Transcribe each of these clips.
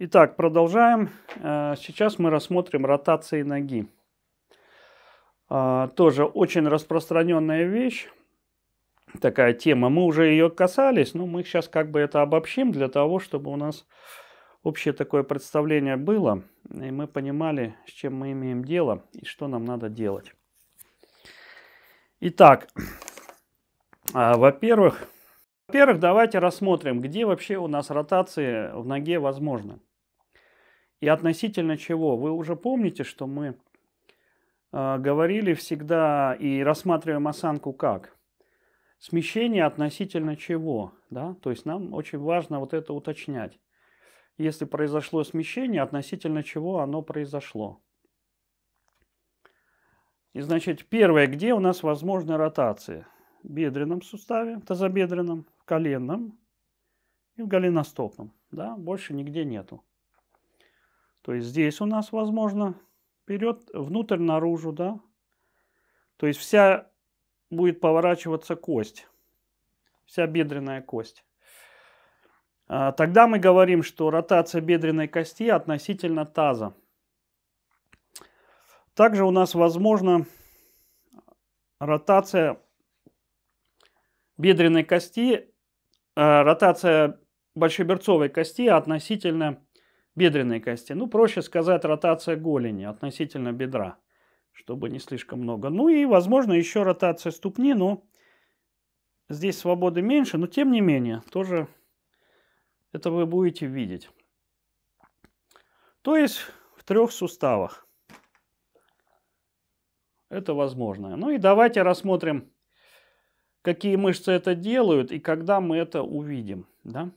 Итак, продолжаем. Э, сейчас мы рассмотрим ротации ноги. Э, тоже очень распространенная вещь, такая тема. Мы уже ее касались, но мы сейчас как бы это обобщим для того, чтобы у нас общее такое представление было, и мы понимали, с чем мы имеем дело и что нам надо делать. Итак, э, во-первых, во-первых, давайте рассмотрим, где вообще у нас ротации в ноге возможны. И относительно чего. Вы уже помните, что мы э, говорили всегда и рассматриваем осанку как? Смещение относительно чего. Да? То есть нам очень важно вот это уточнять. Если произошло смещение, относительно чего оно произошло. И значит, первое, где у нас возможны ротации – бедренном суставе, тазобедренном, в коленном и в голеностопном. Да? Больше нигде нету. То есть здесь у нас, возможно, вперед, внутрь, наружу, да. То есть вся будет поворачиваться кость, вся бедренная кость. А, тогда мы говорим, что ротация бедренной кости относительно таза. Также у нас возможна ротация бедренной кости, э, ротация большеберцовой кости относительно бедренной кости. Ну, проще сказать, ротация голени относительно бедра, чтобы не слишком много. Ну и, возможно, еще ротация ступни, но здесь свободы меньше, но тем не менее, тоже это вы будете видеть. То есть в трех суставах. Это возможно. Ну и давайте рассмотрим какие мышцы это делают и когда мы это увидим. Да?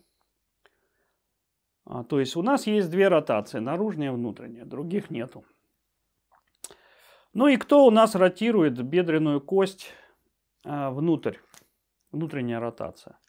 А, то есть у нас есть две ротации, наружная и внутренняя, других нету. Ну и кто у нас ротирует бедренную кость а, внутрь? Внутренняя ротация.